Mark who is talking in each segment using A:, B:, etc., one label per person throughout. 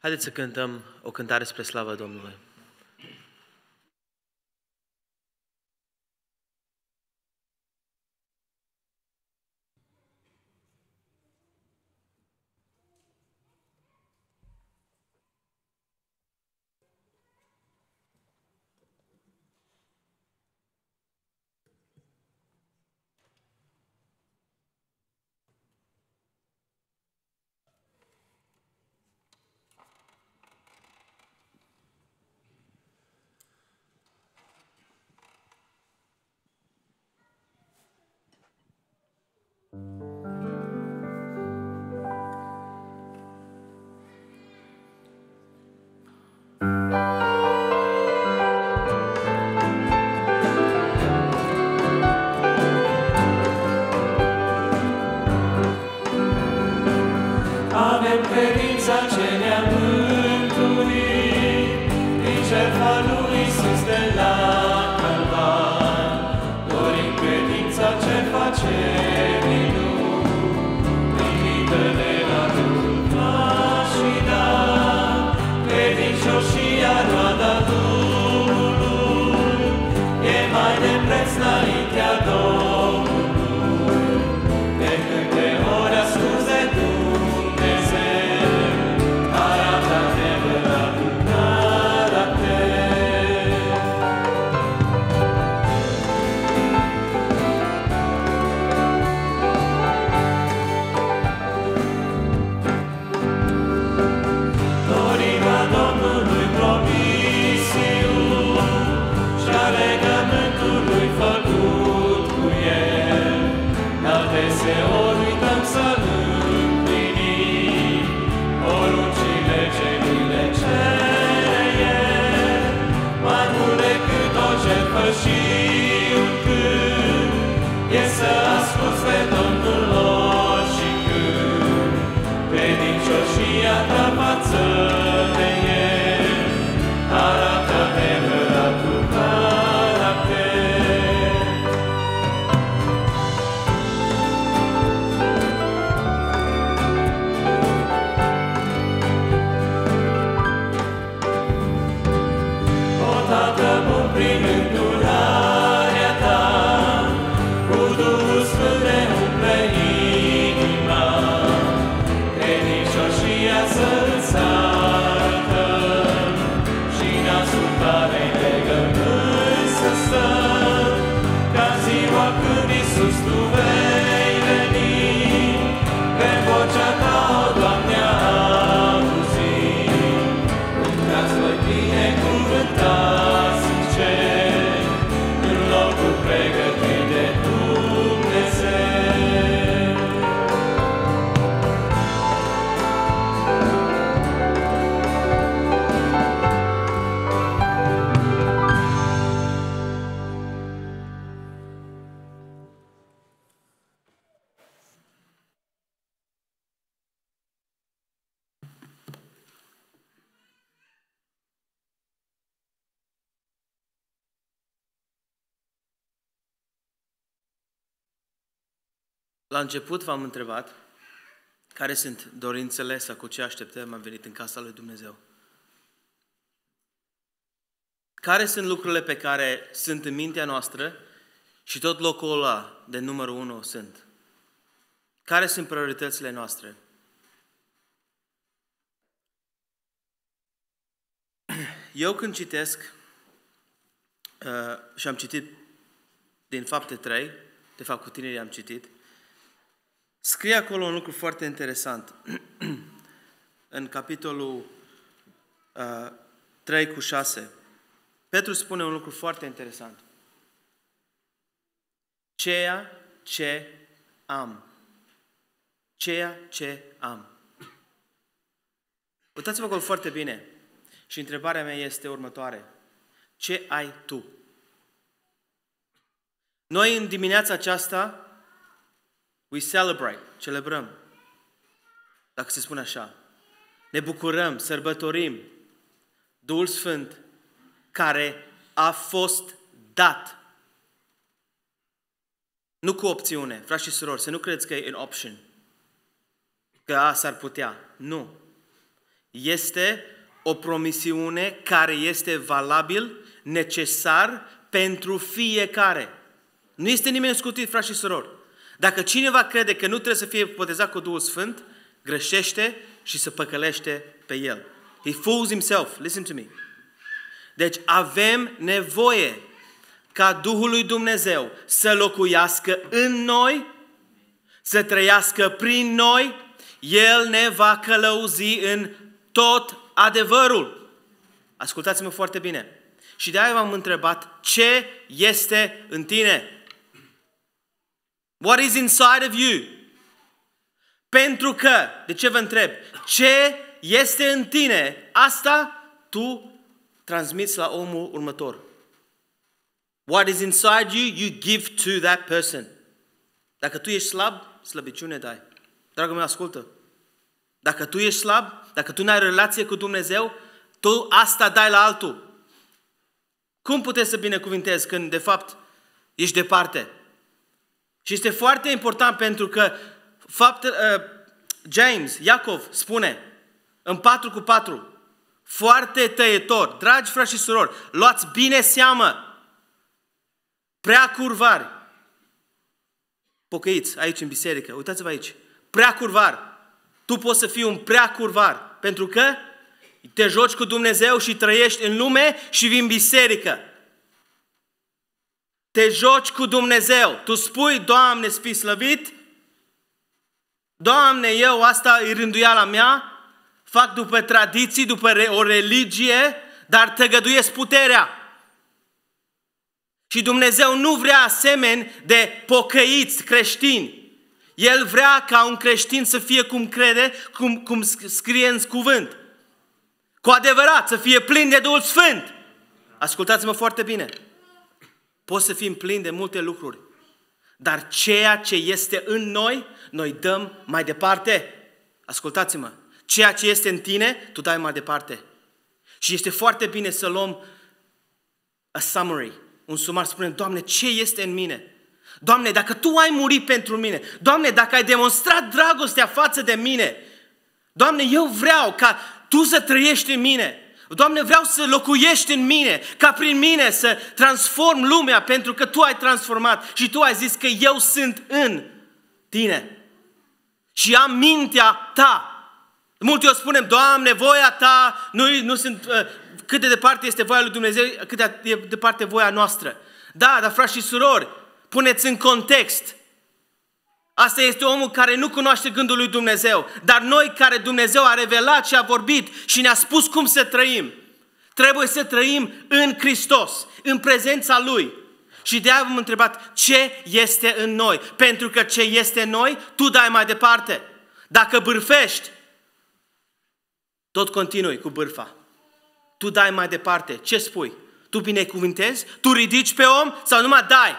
A: Haideți să cântăm o cântare spre slavă Domnului. La început v-am întrebat care sunt dorințele sau cu ce așteptări am venit în casa lui Dumnezeu. Care sunt lucrurile pe care sunt în mintea noastră și tot locul ăla de numărul unu sunt? Care sunt prioritățile noastre? Eu când citesc uh, și am citit din fapte 3, de fapt cu tinerii am citit, Scrie acolo un lucru foarte interesant. în capitolul uh, 3 cu 6. Petru spune un lucru foarte interesant. Ceea ce am. Ceea ce am. Uitați-vă acolo foarte bine. Și întrebarea mea este următoare. Ce ai tu? Noi în dimineața aceasta We celebrate, celebrăm. Dacă se spune așa. Ne bucurăm, sărbătorim Duhul Sfânt care a fost dat. Nu cu opțiune, frați și surori, să nu credeți că e în option. Că a, s-ar putea. Nu. Este o promisiune care este valabil, necesar pentru fiecare. Nu este nimeni scutit, frați și surori. Dacă cineva crede că nu trebuie să fie botezat cu Duhul Sfânt, greșește și se păcălește pe el. He fools himself. Listen to me. Deci avem nevoie ca Duhul lui Dumnezeu să locuiască în noi, să trăiască prin noi, El ne va călăuzi în tot adevărul. Ascultați-mă foarte bine. Și de-aia v-am întrebat ce este în tine. What is inside of you? Pentru că, de ce vă întreb? Ce este în tine? Asta tu transmiți la omul următor. What is inside you, you give to that person. Dacă tu ești slab, slăbiciune dai. Dragul meu, ascultă. Dacă tu ești slab, dacă tu nu ai relație cu Dumnezeu, tu asta dai la altul. Cum puteți să binecuvintezi când, de fapt, ești departe? Și este foarte important pentru că fapt, uh, James, Iacov spune în 4 cu 4, foarte tăietor, dragi frați și surori, luați bine seamă, prea curvari, pocăiți aici în biserică, uitați-vă aici, prea curvar, tu poți să fii un prea curvar, pentru că te joci cu Dumnezeu și trăiești în lume și vii în biserică te joci cu Dumnezeu. Tu spui, Doamne, fii slăvit, Doamne, eu asta e rânduiala mea, fac după tradiții, după o religie, dar tăgăduiesc puterea. Și Dumnezeu nu vrea asemeni de pocăiți creștini. El vrea ca un creștin să fie cum crede, cum, cum scrie în cuvânt. Cu adevărat, să fie plin de Duhul Sfânt. Ascultați-mă foarte bine. Poți să fim plini de multe lucruri, dar ceea ce este în noi, noi dăm mai departe. Ascultați-mă, ceea ce este în tine, tu dai mai departe. Și este foarte bine să luăm a summary, un sumar, spunem, Doamne, ce este în mine? Doamne, dacă Tu ai murit pentru mine, Doamne, dacă ai demonstrat dragostea față de mine, Doamne, eu vreau ca Tu să trăiești în mine, Doamne, vreau să locuiești în mine, ca prin mine să transform lumea, pentru că Tu ai transformat și Tu ai zis că eu sunt în Tine. Și am mintea Ta. Multe o spunem, Doamne, voia Ta, nu, nu sunt, uh, cât de departe este voia lui Dumnezeu, cât de departe voia noastră. Da, dar frați și surori, puneți în context Asta este omul care nu cunoaște gândul lui Dumnezeu, dar noi care Dumnezeu a revelat și a vorbit și ne-a spus cum să trăim. Trebuie să trăim în Hristos, în prezența Lui. Și de-aia v-am întrebat ce este în noi. Pentru că ce este în noi, tu dai mai departe. Dacă bârfești, tot continui cu bârfa. Tu dai mai departe. Ce spui? Tu binecuvintezi? Tu ridici pe om sau numai dai?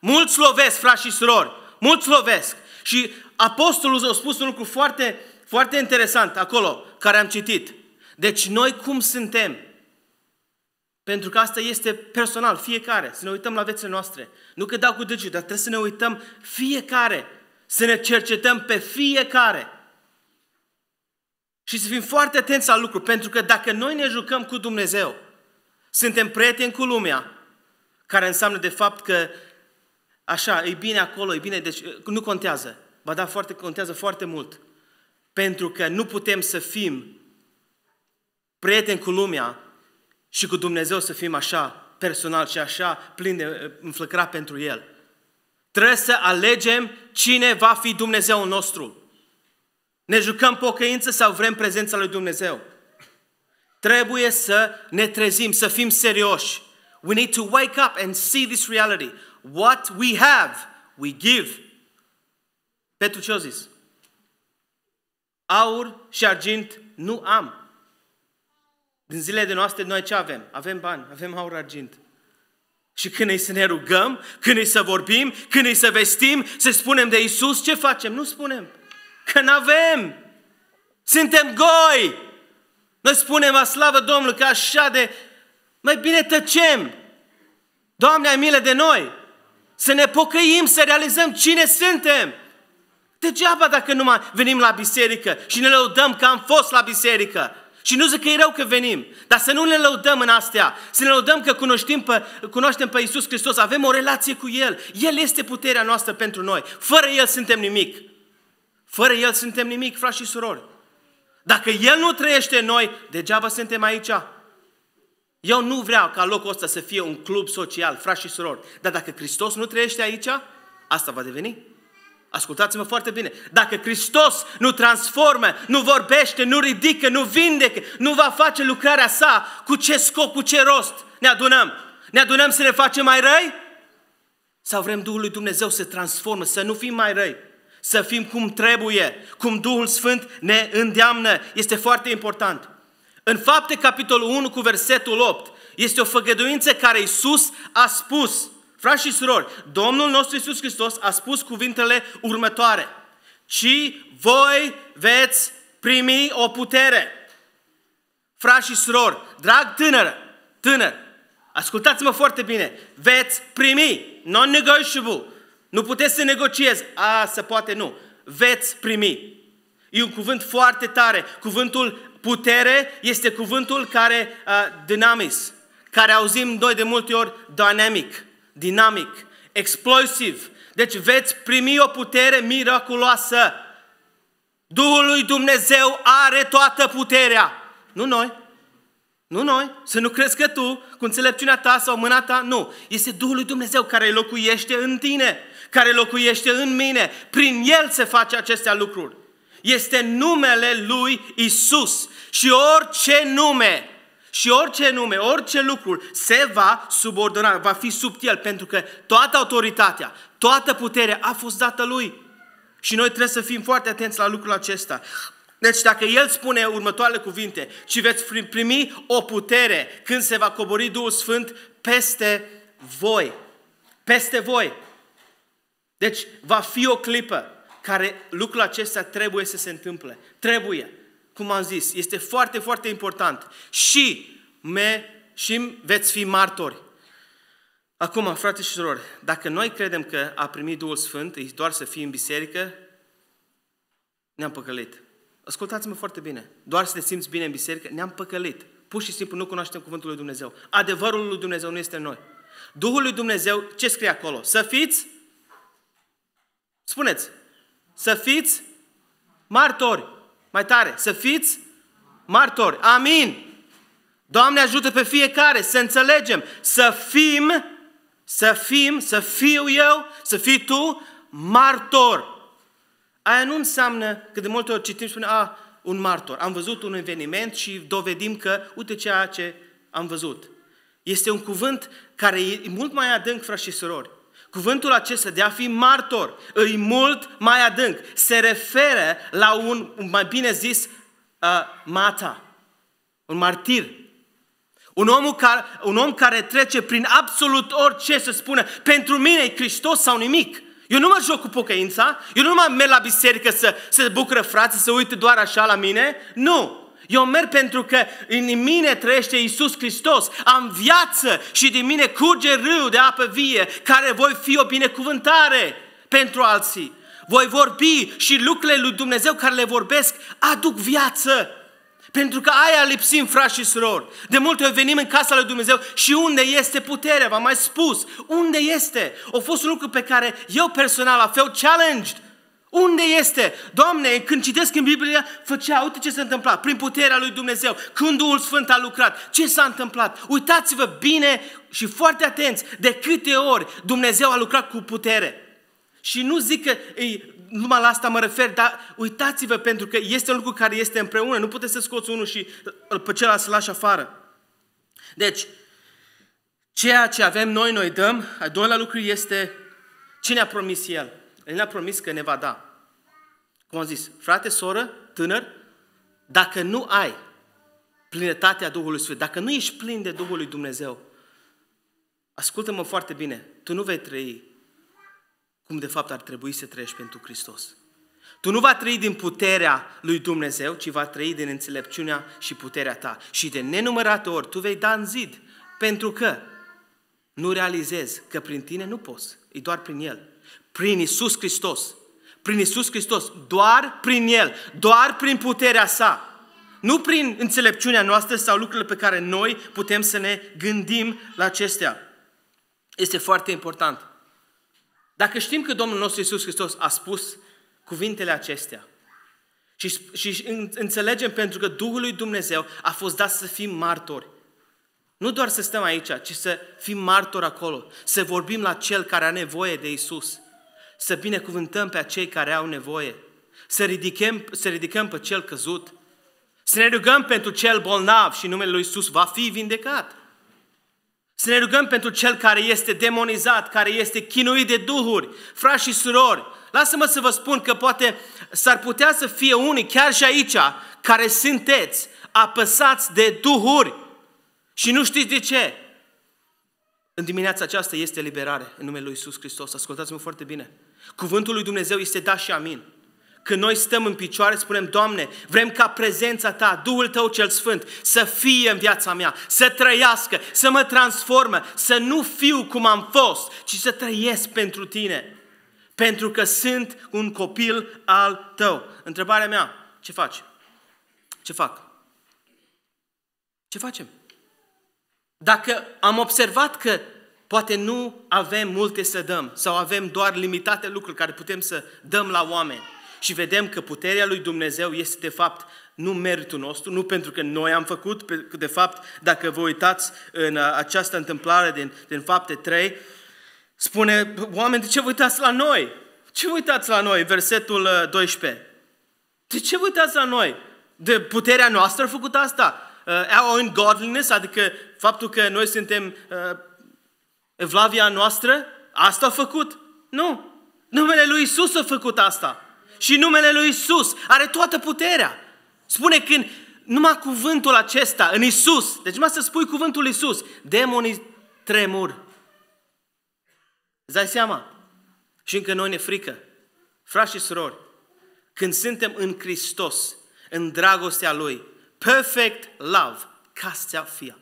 A: Mulți lovesc, frați și surori. Mulți lovesc. Și apostolul a spus un lucru foarte, foarte interesant acolo, care am citit. Deci noi cum suntem? Pentru că asta este personal, fiecare. Să ne uităm la viețile noastre. Nu că dau cu degetul, dar trebuie să ne uităm fiecare. Să ne cercetăm pe fiecare. Și să fim foarte atenți la lucru. Pentru că dacă noi ne jucăm cu Dumnezeu, suntem prieteni cu lumea, care înseamnă de fapt că așa, e bine acolo, e bine, deci uh, nu contează. Ba da, foarte, contează foarte mult. Pentru că nu putem să fim prieteni cu lumea și cu Dumnezeu să fim așa personal și așa plin de uh, înflăcrat pentru El. Trebuie să alegem cine va fi Dumnezeul nostru. Ne jucăm pocăință sau vrem prezența lui Dumnezeu? Trebuie să ne trezim, să fim serioși. We need to wake up and see this reality. What we have, we give. Petru ce a zis? Aur și argint nu am. Din zilele de noastre noi ce avem? Avem bani, avem aur argint. Și când e să ne rugăm, când e să vorbim, când e să vestim, să spunem de Isus, ce facem? Nu spunem. Că nu avem. Suntem goi. Noi spunem, a slavă Domnului, că așa de... Mai bine tăcem. Doamne, ai milă de noi. Să ne pocăim, să realizăm cine suntem. Degeaba dacă nu mai venim la biserică și ne lăudăm că am fost la biserică. Și nu zic că e rău că venim, dar să nu ne lăudăm în astea, să ne lăudăm că cunoștim pe, cunoaștem pe Iisus Hristos, avem o relație cu El. El este puterea noastră pentru noi. Fără El suntem nimic. Fără El suntem nimic, frați și surori. Dacă El nu trăiește în noi, degeaba suntem aici. Eu nu vreau ca locul ăsta să fie un club social, frați și surori. Dar dacă Hristos nu trăiește aici, asta va deveni. Ascultați-mă foarte bine. Dacă Hristos nu transformă, nu vorbește, nu ridică, nu vindecă, nu va face lucrarea sa, cu ce scop, cu ce rost ne adunăm? Ne adunăm să ne facem mai răi? Sau vrem Duhul lui Dumnezeu să transformă, să nu fim mai răi? Să fim cum trebuie, cum Duhul Sfânt ne îndeamnă. Este foarte important. În fapte, capitolul 1 cu versetul 8, este o făgăduință care Iisus a spus. Frați și surori, Domnul nostru Iisus Hristos a spus cuvintele următoare. Ci voi veți primi o putere. Frați și surori, drag tânăr, tânăr, ascultați-mă foarte bine, veți primi, non-negotiable, nu puteți să negociezi, a, se poate nu, veți primi. E un cuvânt foarte tare, cuvântul putere este cuvântul care, uh, dynamis, care auzim noi de multe ori, dynamic, dinamic, explosiv. Deci veți primi o putere miraculoasă. Duhul lui Dumnezeu are toată puterea. Nu noi. Nu noi. Să nu crezi că tu, cu înțelepciunea ta sau mâna ta, nu. Este Duhul lui Dumnezeu care locuiește în tine, care locuiește în mine. Prin El se face acestea lucruri este numele lui Isus. Și orice nume, și orice nume, orice lucru se va subordona, va fi sub el, pentru că toată autoritatea, toată puterea a fost dată lui. Și noi trebuie să fim foarte atenți la lucrul acesta. Deci dacă El spune următoarele cuvinte, ci veți primi o putere când se va cobori Duhul Sfânt peste voi. Peste voi. Deci va fi o clipă care lucrul acesta trebuie să se întâmple. Trebuie. Cum am zis, este foarte, foarte important. Și me și veți fi martori. Acum, frate și surori, dacă noi credem că a primit Duhul Sfânt, e doar să fii în biserică, ne-am păcălit. Ascultați-mă foarte bine. Doar să te simți bine în biserică, ne-am păcălit. Pur și simplu nu cunoaștem cuvântul lui Dumnezeu. Adevărul lui Dumnezeu nu este în noi. Duhul lui Dumnezeu, ce scrie acolo? Să fiți? Spuneți, să fiți martori. Mai tare, să fiți martori. Amin. Doamne ajută pe fiecare să înțelegem, să fim, să fim, să fiu eu, să fii tu martor. Aia nu înseamnă că de multe ori citim și spune, a, un martor. Am văzut un eveniment și dovedim că, uite ceea ce am văzut. Este un cuvânt care e mult mai adânc, frați și surori. Cuvântul acesta de a fi martor îi mult mai adânc. Se referă la un, mai bine zis, uh, mata, un martir. Un om, care, un om care trece prin absolut orice să spună, pentru mine e Hristos sau nimic. Eu nu mă joc cu pocăința, eu nu mă merg la biserică să se bucură frații, să uite doar așa la mine. Nu! Eu merg pentru că în mine trăiește Isus Hristos. Am viață și din mine curge râu de apă vie, care voi fi o binecuvântare pentru alții. Voi vorbi și lucrurile lui Dumnezeu care le vorbesc aduc viață. Pentru că aia lipsim, frați și surori. De multe ori venim în casa lui Dumnezeu și unde este puterea? V-am mai spus. Unde este? A fost un lucru pe care eu personal a fost challenged unde este? Doamne, când citesc în Biblie, făcea, uite ce s-a întâmplat, prin puterea lui Dumnezeu, când Duhul Sfânt a lucrat, ce s-a întâmplat? Uitați-vă bine și foarte atenți de câte ori Dumnezeu a lucrat cu putere. Și nu zic că ei, numai la asta mă refer, dar uitați-vă pentru că este un lucru care este împreună, nu puteți să scoți unul și pe celălalt să-l lași afară. Deci, ceea ce avem noi, noi dăm, a doilea lucru este cine a promis El. El ne-a promis că ne va da. Cum am zis, frate, soră, tânăr, dacă nu ai plinătatea Duhului Sfânt, dacă nu ești plin de Duhul lui Dumnezeu, ascultă-mă foarte bine, tu nu vei trăi cum de fapt ar trebui să trăiești pentru Hristos. Tu nu va trăi din puterea lui Dumnezeu, ci va trăi din înțelepciunea și puterea ta. Și de nenumărate ori tu vei da în zid, pentru că nu realizezi că prin tine nu poți, e doar prin El. Prin Isus Hristos. Prin Isus Hristos. Doar prin El. Doar prin puterea sa. Nu prin înțelepciunea noastră sau lucrurile pe care noi putem să ne gândim la acestea. Este foarte important. Dacă știm că Domnul nostru Isus Hristos a spus cuvintele acestea și, și înțelegem pentru că Duhul lui Dumnezeu a fost dat să fim martori. Nu doar să stăm aici, ci să fim martori acolo, să vorbim la Cel care are nevoie de Isus să binecuvântăm pe acei care au nevoie, să ridicăm, să ridicăm pe cel căzut, să ne rugăm pentru cel bolnav și numele lui Isus va fi vindecat. Să ne rugăm pentru cel care este demonizat, care este chinuit de duhuri, frați și surori. Lasă-mă să vă spun că poate s-ar putea să fie unii, chiar și aici, care sunteți apăsați de duhuri și nu știți de ce. În dimineața aceasta este liberare în numele lui Isus Hristos. Ascultați-mă foarte bine. Cuvântul lui Dumnezeu este da și amin. Când noi stăm în picioare, spunem, Doamne, vrem ca prezența Ta, Duhul Tău cel Sfânt, să fie în viața mea, să trăiască, să mă transformă, să nu fiu cum am fost, ci să trăiesc pentru Tine. Pentru că sunt un copil al Tău. Întrebarea mea, ce faci? Ce fac? Ce facem? Dacă am observat că Poate nu avem multe să dăm sau avem doar limitate lucruri care putem să dăm la oameni. Și vedem că puterea lui Dumnezeu este de fapt nu meritul nostru, nu pentru că noi am făcut, de fapt, dacă vă uitați în uh, această întâmplare din, din fapte 3, spune, oameni, de ce vă uitați la noi? Ce vă uitați la noi? Versetul 12. Uh, de ce vă uitați la noi? De puterea noastră a făcut asta. Uh, our own godliness, adică faptul că noi suntem uh, Evlavia noastră? Asta a făcut? Nu. Numele lui Isus a făcut asta. Și numele lui Isus are toată puterea. Spune când numai cuvântul acesta în Isus, deci numai să spui cuvântul Isus, demonii tremur. Îți dai seama? Și încă noi ne frică. Frași și surori, când suntem în Hristos, în dragostea Lui, perfect love, castea fia.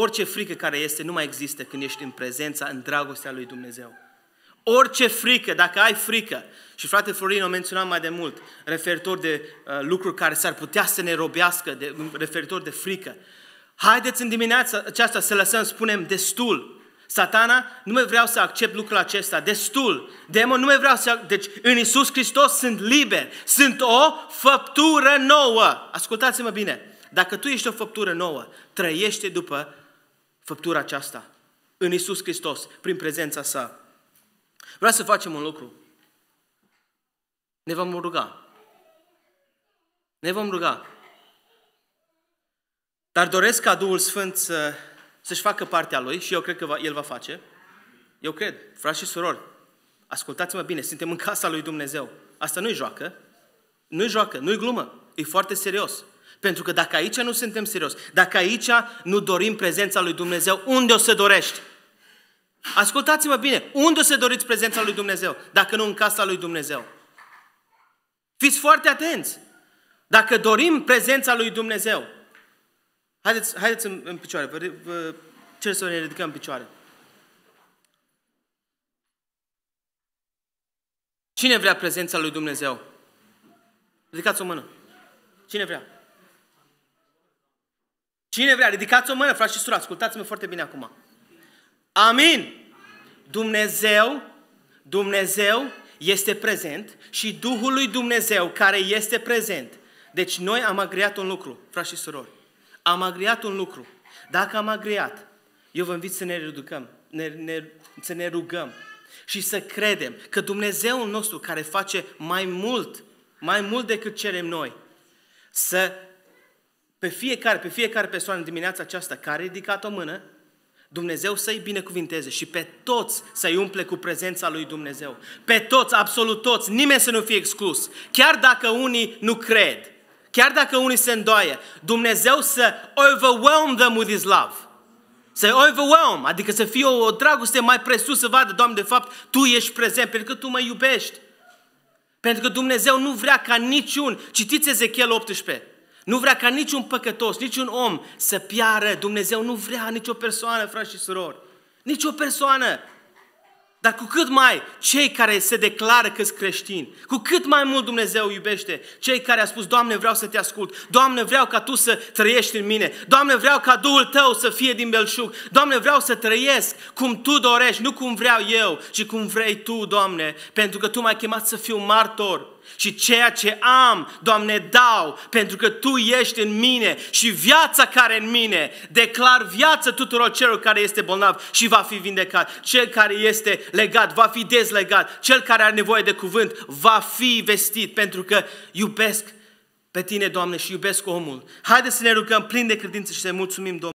A: Orice frică care este nu mai există când ești în prezența, în dragostea lui Dumnezeu. Orice frică, dacă ai frică, și frate Florin o menționat mai de mult, referitor de uh, lucruri care s-ar putea să ne robească, de, referitor de frică, haideți în dimineața aceasta să lăsăm, spunem, destul. Satana, nu mai vreau să accept lucrul acesta, destul. Demon, nu mai vreau să... Deci, în Isus Hristos sunt liber, sunt o făptură nouă. Ascultați-mă bine, dacă tu ești o făptură nouă, trăiește după făptura aceasta în Isus Hristos, prin prezența sa. Vreau să facem un lucru. Ne vom ruga. Ne vom ruga. Dar doresc ca Duhul Sfânt să, să-și facă partea lui și eu cred că va, el va face. Eu cred, frați și surori, ascultați-mă bine, suntem în casa lui Dumnezeu. Asta nu-i joacă, nu-i joacă, nu-i glumă, e foarte serios. Pentru că dacă aici nu suntem serios, dacă aici nu dorim prezența lui Dumnezeu, unde o să dorești? Ascultați-mă bine, unde o să doriți prezența lui Dumnezeu, dacă nu în casa lui Dumnezeu? Fiți foarte atenți! Dacă dorim prezența lui Dumnezeu, haideți, haideți în, în picioare, vă, vă cer să ne ridicăm în picioare. Cine vrea prezența lui Dumnezeu? Ridicați o mână. Cine vrea? Cine vrea? Ridicați o mână, frați și surori, ascultați-mă foarte bine acum. Amin! Dumnezeu, Dumnezeu este prezent și Duhul lui Dumnezeu care este prezent. Deci noi am agreat un lucru, frați și surori. Am agreat un lucru. Dacă am agreat, eu vă invit să ne reducăm, ne, ne, să ne rugăm și să credem că Dumnezeul nostru care face mai mult, mai mult decât cerem noi, să pe fiecare, pe fiecare persoană în dimineața aceasta care a ridicat o mână, Dumnezeu să-i binecuvinteze și pe toți să-i umple cu prezența lui Dumnezeu. Pe toți, absolut toți, nimeni să nu fie exclus. Chiar dacă unii nu cred, chiar dacă unii se îndoie, Dumnezeu să overwhelm them with His love. Să overwhelm, adică să fie o, o dragoste mai presus, să vadă, Doamne, de fapt, Tu ești prezent, pentru că Tu mă iubești. Pentru că Dumnezeu nu vrea ca niciun, citiți Ezechiel 18, nu vrea ca niciun păcătos, niciun om să piară. Dumnezeu nu vrea nicio persoană, frați și surori. Nicio persoană. Dar cu cât mai cei care se declară că sunt creștini, cu cât mai mult Dumnezeu iubește cei care a spus, Doamne, vreau să te ascult, Doamne, vreau ca Tu să trăiești în mine, Doamne, vreau ca Duhul Tău să fie din belșug, Doamne, vreau să trăiesc cum Tu dorești, nu cum vreau eu, ci cum vrei Tu, Doamne, pentru că Tu m-ai chemat să fiu martor și ceea ce am, Doamne, dau, pentru că Tu ești în mine și viața care în mine, declar viață tuturor celor care este bolnav și va fi vindecat. Cel care este legat va fi dezlegat, cel care are nevoie de cuvânt va fi vestit, pentru că iubesc pe Tine, Doamne, și iubesc omul. Haideți să ne rugăm plin de credință și să mulțumim, Domnul.